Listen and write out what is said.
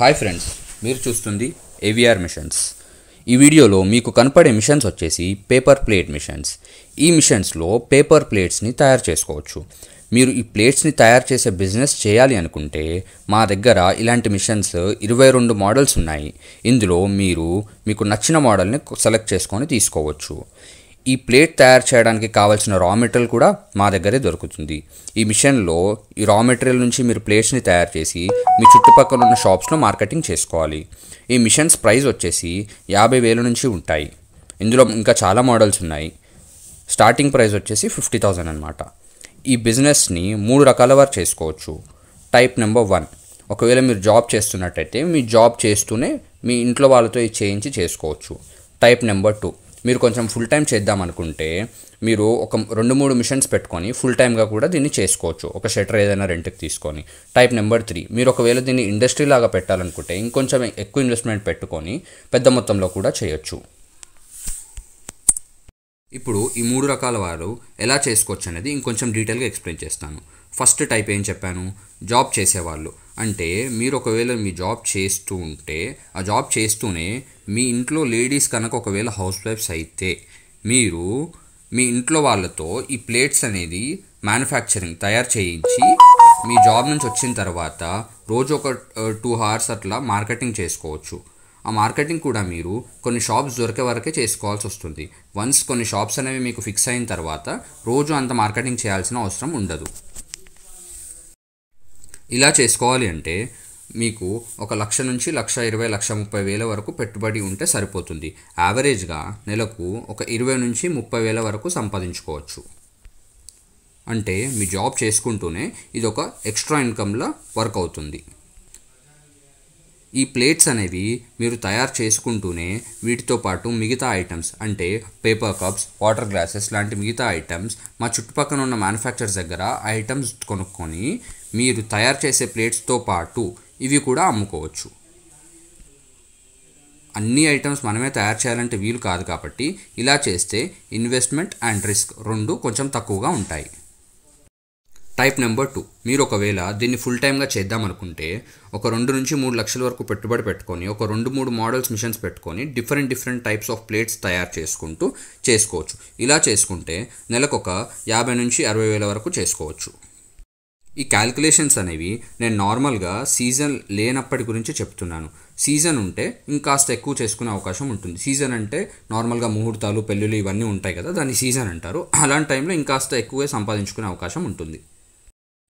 hi friends మీరు చూస్తుంది AVR machines ఈ వీడియోలో మీకు కనపడే మిషన్స్ వచ్చేసి పేపర్ ప్లేట్ మిషన్స్ ఈ మిషన్స్లో పేపర్ ప్లేట్స్ని తయారు చేసుకోవచ్చు మీరు ఈ ప్లేట్స్ని తయారు చేసే బిజినెస్ చేయాలి అనుకుంటే మా దగ్గర ఇలాంటి మిషన్స్ ఇరవై రెండు మోడల్స్ ఉన్నాయి ఇందులో మీరు మీకు నచ్చిన మోడల్ని సెలెక్ట్ చేసుకొని తీసుకోవచ్చు ఈ ప్లేట్ తయారు చేయడానికి కావాల్సిన రా మెటీరియల్ కూడా మా దగ్గరే దొరుకుతుంది ఈ మిషన్లో ఈ రా మెటీరియల్ నుంచి మీరు ప్లేట్స్ని తయారు చేసి మీ చుట్టుపక్కల ఉన్న షాప్స్లో మార్కెటింగ్ చేసుకోవాలి ఈ మిషన్స్ ప్రైస్ వచ్చేసి యాభై వేల నుంచి ఉంటాయి ఇందులో ఇంకా చాలా మోడల్స్ ఉన్నాయి స్టార్టింగ్ ప్రైస్ వచ్చేసి ఫిఫ్టీ థౌజండ్ అనమాట ఈ బిజినెస్ని మూడు రకాల వారు చేసుకోవచ్చు టైప్ నెంబర్ వన్ ఒకవేళ మీరు జాబ్ చేస్తున్నట్టయితే మీ జాబ్ చేస్తూనే మీ ఇంట్లో వాళ్ళతో చేయించి చేసుకోవచ్చు టైప్ నెంబర్ టూ మీరు కొంచెం ఫుల్ టైం చేద్దాం అనుకుంటే మీరు ఒక రెండు మూడు మిషన్స్ పెట్టుకొని ఫుల్ టైమ్గా కూడా దీన్ని చేసుకోవచ్చు ఒక షెటర్ ఏదైనా రెంట్కి తీసుకొని టైప్ నెంబర్ త్రీ మీరు ఒకవేళ దీన్ని ఇండస్ట్రీ లాగా పెట్టాలనుకుంటే ఇంకొంచెం ఎక్కువ ఇన్వెస్ట్మెంట్ పెట్టుకొని పెద్ద మొత్తంలో కూడా చేయొచ్చు ఇప్పుడు ఈ మూడు రకాల వారు ఎలా చేసుకోవచ్చు అనేది ఇంకొంచెం డీటెయిల్గా ఎక్స్ప్లెయిన్ చేస్తాను ఫస్ట్ టైప్ ఏం చెప్పాను జాబ్ చేసేవాళ్ళు అంటే మీరు ఒకవేళ మీ జాబ్ చేస్తూ ఉంటే ఆ జాబ్ చేస్తూనే మీ ఇంట్లో లేడీస్ కనుక ఒకవేళ హౌస్ వైఫ్స్ అయితే మీరు మీ ఇంట్లో వాళ్ళతో ఈ ప్లేట్స్ అనేది మ్యానుఫ్యాక్చరింగ్ తయారు చేయించి మీ జాబ్ నుంచి వచ్చిన తర్వాత రోజు ఒక టూ అవర్స్ అట్లా మార్కెటింగ్ చేసుకోవచ్చు ఆ మార్కెటింగ్ కూడా మీరు కొన్ని షాప్స్ దొరికే వరకే చేసుకోవాల్సి వస్తుంది వన్స్ కొన్ని షాప్స్ అనేవి మీకు ఫిక్స్ అయిన తర్వాత రోజు అంత మార్కెటింగ్ చేయాల్సిన అవసరం ఉండదు ఇలా చేసుకోవాలి అంటే మీకు ఒక లక్ష నుంచి లక్ష ఇరవై లక్ష ముప్పై వేల వరకు పెట్టుబడి ఉంటే సరిపోతుంది యావరేజ్గా నెలకు ఒక ఇరవై నుంచి ముప్పై వేల వరకు సంపాదించుకోవచ్చు అంటే మీ జాబ్ చేసుకుంటూనే ఇది ఒక ఎక్స్ట్రా ఇన్కమ్లా వర్క్ అవుతుంది ఈ ప్లేట్స్ అనేవి మీరు తయారు చేసుకుంటూనే వీటితో పాటు మిగతా ఐటమ్స్ అంటే పేపర్ కప్స్ వాటర్ గ్లాసెస్ లాంటి మిగతా ఐటమ్స్ మా చుట్టుపక్కల ఉన్న మ్యానుఫ్యాక్చర్స్ దగ్గర ఐటమ్స్ కొనుక్కొని మీరు తయారు చేసే ప్లేట్స్తో పాటు ఇవి కూడా అమ్ముకోవచ్చు అన్ని ఐటమ్స్ మనమే తయారు చేయాలంటే వీలు కాదు కాబట్టి ఇలా చేస్తే ఇన్వెస్ట్మెంట్ అండ్ రిస్క్ రెండు కొంచెం తక్కువగా ఉంటాయి టైప్ నెంబర్ టూ మీరు ఒకవేళ దీన్ని ఫుల్ టైమ్గా చేద్దామనుకుంటే ఒక రెండు నుంచి మూడు లక్షల వరకు పెట్టుబడి పెట్టుకొని ఒక రెండు మూడు మోడల్స్ మిషన్స్ పెట్టుకొని different different types of plates తయారు చేసుకుంటూ చేసుకోవచ్చు ఇలా చేసుకుంటే నెలకొక యాభై నుంచి అరవై వేల వరకు చేసుకోవచ్చు ఈ క్యాల్కులేషన్స్ అనేవి నేను నార్మల్గా సీజన్ లేనప్పటి గురించి చెప్తున్నాను సీజన్ ఉంటే ఇంకాస్త ఎక్కువ చేసుకునే అవకాశం ఉంటుంది సీజన్ అంటే నార్మల్గా ముహూర్తాలు పెళ్ళిళ్ళు ఇవన్నీ ఉంటాయి కదా దాన్ని సీజన్ అంటారు అలాంటి టైంలో ఇంకాస్త ఎక్కువే సంపాదించుకునే అవకాశం ఉంటుంది